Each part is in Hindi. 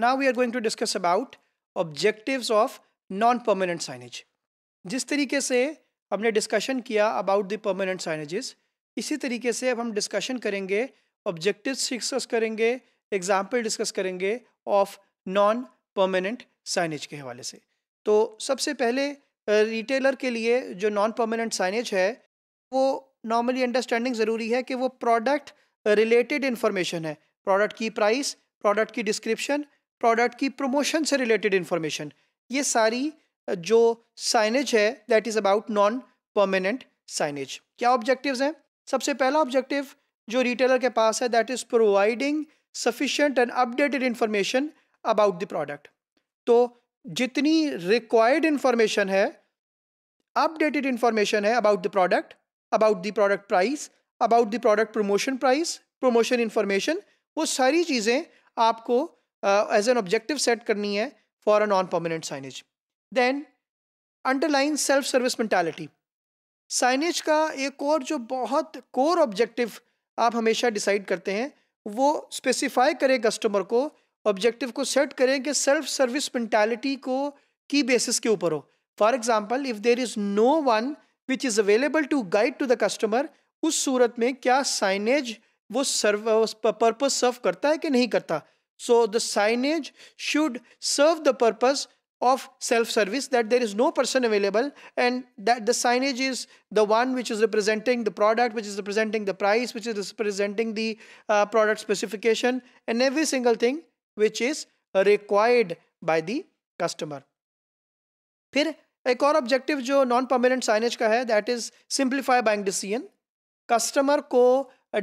Now we are going to discuss about objective of non permanent signage जिस तरीके से हमने डिस्कशन किया अबाउट द परमानेंट साइनेजेस इसी तरीके से अब हम डिस्कशन करेंगे ऑब्जेक्टिव्स डिस्कस करेंगे एग्जाम्पल डिस्कस करेंगे ऑफ नॉन परमानेंट साइनेज के हवाले से तो सबसे पहले रिटेलर के लिए जो नॉन परमानेंट साइनेज है वो नॉर्मली अंडरस्टैंडिंग ज़रूरी है कि वो प्रोडक्ट रिलेटेड इन्फॉर्मेशन है प्रोडक्ट की प्राइस प्रोडक्ट की डिस्क्रिप्शन प्रोडक्ट की प्रमोशन से रिलेटेड इन्फॉर्मेशन ये सारी जो साइनेज है that is about non permanent signage क्या ऑब्जेक्टिव्स हैं सबसे पहला ऑब्जेक्टिव जो रिटेलर के पास है that is providing sufficient and updated information about the product तो जितनी रिक्वायर्ड इन्फॉर्मेशन है अपडेटेड इन्फॉर्मेशन है about the product about the product price about the product promotion price promotion information वो सारी चीज़ें आपको एज एन ऑब्जेक्टिव सेट करनी है for a non permanent signage then underline self service mentality signage का एक और जो बहुत कोर ऑब्जेक्टिव आप हमेशा डिसाइड करते हैं वो स्पेसिफाई करें कस्टमर को ऑब्जेक्टिव को सेट करें कि सेल्फ सर्विस मेंटालिटी को की बेसिस के ऊपर हो for example if there is no one which is available to guide to the customer उस सूरत में क्या साइनेज वो सर्व पर्पज सर्व करता है कि नहीं करता So the signage should serve the purpose of self-service that there is no person available and that the signage is the one which is representing the product which is representing the price which is representing the uh, product specification and every single thing which is required by the customer फिर a core objective जो non-permanent signage का है that is simplify bank decision customer को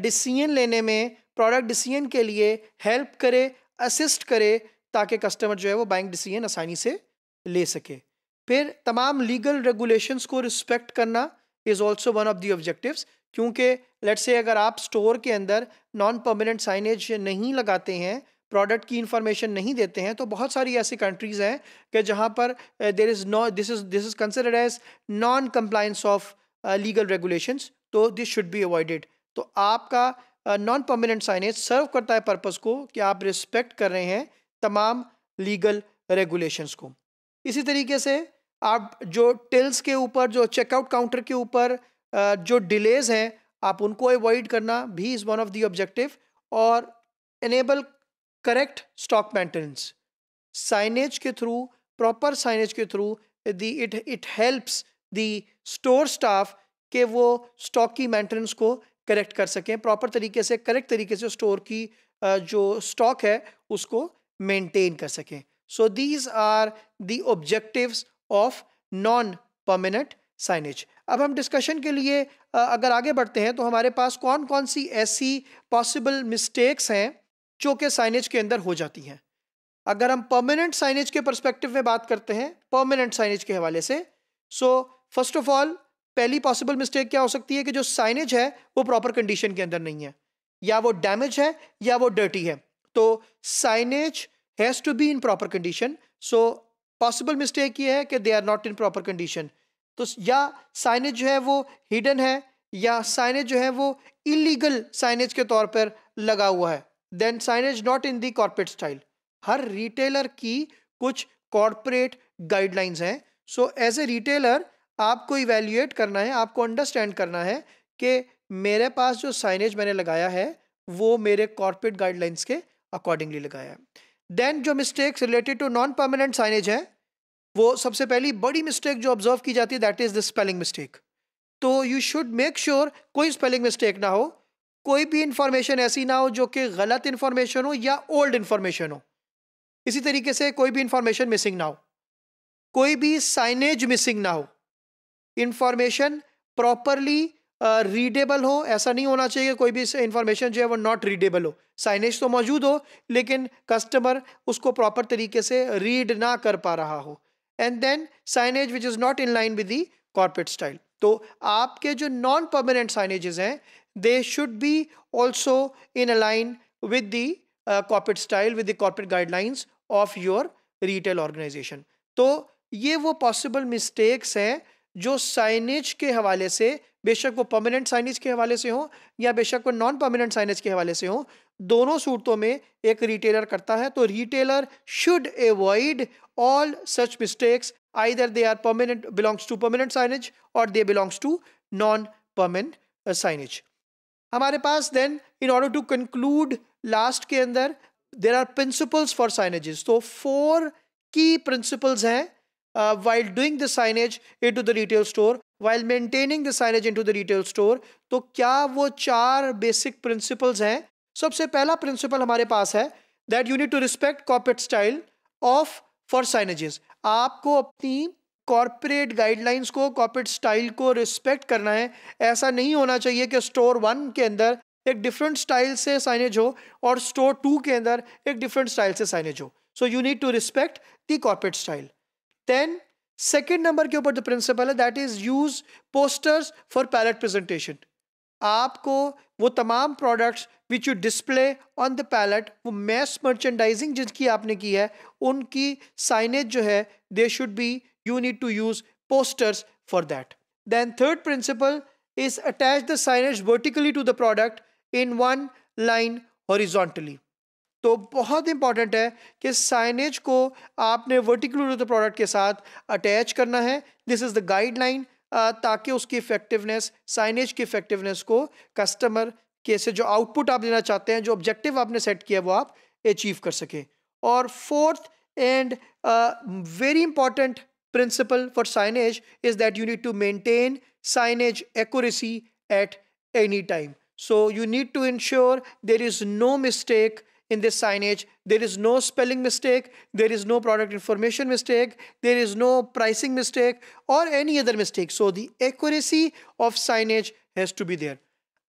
decision लेने में प्रोडक्ट डिसीजन के लिए हेल्प करे असिस्ट करे ताकि कस्टमर जो है वो बाइंग डिसीजन आसानी से ले सके फिर तमाम लीगल रेगुलेशंस को रिस्पेक्ट करना is also one of the objectives क्योंकि लेट्स से अगर आप स्टोर के अंदर नॉन परमानेंट साइनेज नहीं लगाते हैं प्रोडक्ट की इन्फॉर्मेशन नहीं देते हैं तो बहुत सारी ऐसी कंट्रीज़ हैं कि जहाँ पर there is no this is this is considered as non compliance of legal regulations तो दिस शुड बी अवॉइडेड तो आपका नॉन परमानेंट साइनेज सर्व करता है पर्पस को कि आप रिस्पेक्ट कर रहे हैं तमाम लीगल रेगुलेशंस को इसी तरीके से आप जो टेल्स के ऊपर जो चेकआउट काउंटर के ऊपर जो डिलेज हैं आप उनको अवॉइड करना भी is one of the objective और enable correct stock maintenance signage के थ्रू प्रॉपर साइनेज के through the it it helps the store staff के वो स्टॉक की मेंटेनेंस को करेक्ट कर सकें प्रॉपर तरीके से करेक्ट तरीके से स्टोर की जो स्टॉक है उसको मेंटेन कर सकें so these are the objectives of non permanent signage अब हम डिस्कशन के लिए अगर आगे बढ़ते हैं तो हमारे पास कौन कौन सी ऐसी पॉसिबल मिस्टेक्स हैं जो कि साइनेज के अंदर हो जाती हैं अगर हम परमानेंट साइनेज के परस्पेक्टिव में बात करते हैं परमानेंट साइनेज के हवाले से सो फर्स्ट ऑफ ऑल पहली पॉसिबल मिस्टेक क्या हो सकती है कि जो साइनेज है वो प्रॉपर कंडीशन के अंदर नहीं है या वो डैमेज है या वो डर्टी है तो signage has to be in proper condition so possible mistake ये है कि they are not in proper condition तो या साइनेज जो है वो हिडन है या साइनेज जो है वो इलीगल साइनेज के तौर पर लगा हुआ है then signage not in the corporate style हर रिटेलर की कुछ कॉर्पोरेट गाइडलाइंस हैं सो एज ए रिटेलर आपको इवेल्यूएट करना है आपको अंडरस्टैंड करना है कि मेरे पास जो साइनेज मैंने लगाया है वो मेरे कॉरपोरेट गाइडलाइंस के अकॉर्डिंगली लगाया है देन जो mistakes related to non permanent signage हैं वो सबसे पहली बड़ी मिस्टेक जो ऑब्जर्व की जाती है that is the spelling mistake तो यू शुड मेक श्योर कोई स्पेलिंग मिस्टेक ना हो कोई भी इंफॉर्मेशन ऐसी ना हो जो कि गलत इन्फॉर्मेशन हो या ओल्ड इन्फॉर्मेशन हो इसी तरीके से कोई भी इंफॉर्मेशन मिसिंग ना हो कोई भी साइनेज मिसिंग ना हो इन्फॉर्मेशन प्रॉपरली रीडेबल हो ऐसा नहीं होना चाहिए कोई भी इन्फॉर्मेशन जो है वो नॉट रीडेबल हो साइनेज तो मौजूद हो लेकिन कस्टमर उसको प्रॉपर तरीके से रीड ना कर पा रहा हो and then signage which is not in line with the corporate style तो आपके जो नॉन परमानेंट साइनेजेस हैं they should be also in align with the corporate style with the corporate guidelines of your retail organisation तो ये वो पॉसिबल मिस्टेक्स हैं जो साइनेज के हवाले से बेशक वो परमानेंट साइनेज के हवाले से हो या बेशक वो नॉन परमानेंट साइनेज के हवाले से हो दोनों सूरतों में एक रिटेलर करता है तो retailer should avoid all such mistakes either they are permanent belongs to permanent signage और they belongs to non permanent signage हमारे पास then in order to conclude last के अंदर there are principles for signages तो फोर की प्रिंसिपल्स हैं uh, while doing the signage into the retail store while maintaining the signage into the retail store to kya wo char basic principles hain sabse pehla principle hamare paas hai that you need to respect corporate style of for signages aapko apni corporate guidelines को कॉर्पोरेट स्टाइल को रिस्पेक्ट करना है ऐसा नहीं होना चाहिए कि स्टोर वन के अंदर एक डिफरेंट स्टाइल से साइनेज हो और स्टोर टू के अंदर एक डिफरेंट स्टाइल से साइनेज हो so you need to respect the corporate style then second number के ऊपर जो प्रिंसिपल है that is use posters for pallet presentation आपको वो तमाम products which you display on the pallet वो मैस मर्चेंडाइजिंग जिनकी आपने की है उनकी साइनेज जो है they should be you need to use posters for that then third principle is attach the signage vertically to the product in one line horizontally तो बहुत इंपॉर्टेंट है कि साइनेज को आपने वर्टिकुलर द प्रोडक्ट के साथ अटैच करना है दिस इज़ द गाइडलाइन ताकि उसकी इफेक्टिवनेस साइनेज की इफेक्टिवनेस को कस्टमर के से जो आउटपुट आप देना चाहते हैं जो ऑब्जेक्टिव आपने सेट किया वो आप अचीव कर सकें और fourth and very important principle for signage is that you need to maintain signage accuracy at any time so you need to ensure there is no mistake in this signage. There is no spelling mistake, there is no product information mistake, there is no pricing mistake or any other mistake. So the accuracy of signage has to be there.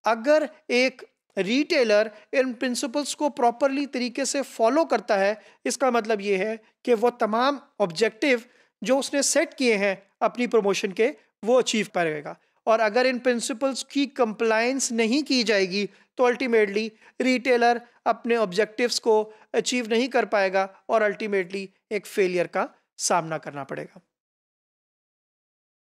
अगर एक रिटेलर इन प्रिंसिपल्स को प्रॉपरली तरीके से फॉलो करता है इसका मतलब ये है कि वो तमाम ऑब्जेक्टिव जो उसने सेट किए हैं अपनी प्रमोशन के वो अचीव करेगा और अगर इन प्रिंसिपल्स की कंप्लायंस नहीं की जाएगी तो अल्टीमेटली रिटेलर अपने ऑब्जेक्टिव्स को अचीव नहीं कर पाएगा और अल्टीमेटली एक फेलियर का सामना करना पड़ेगा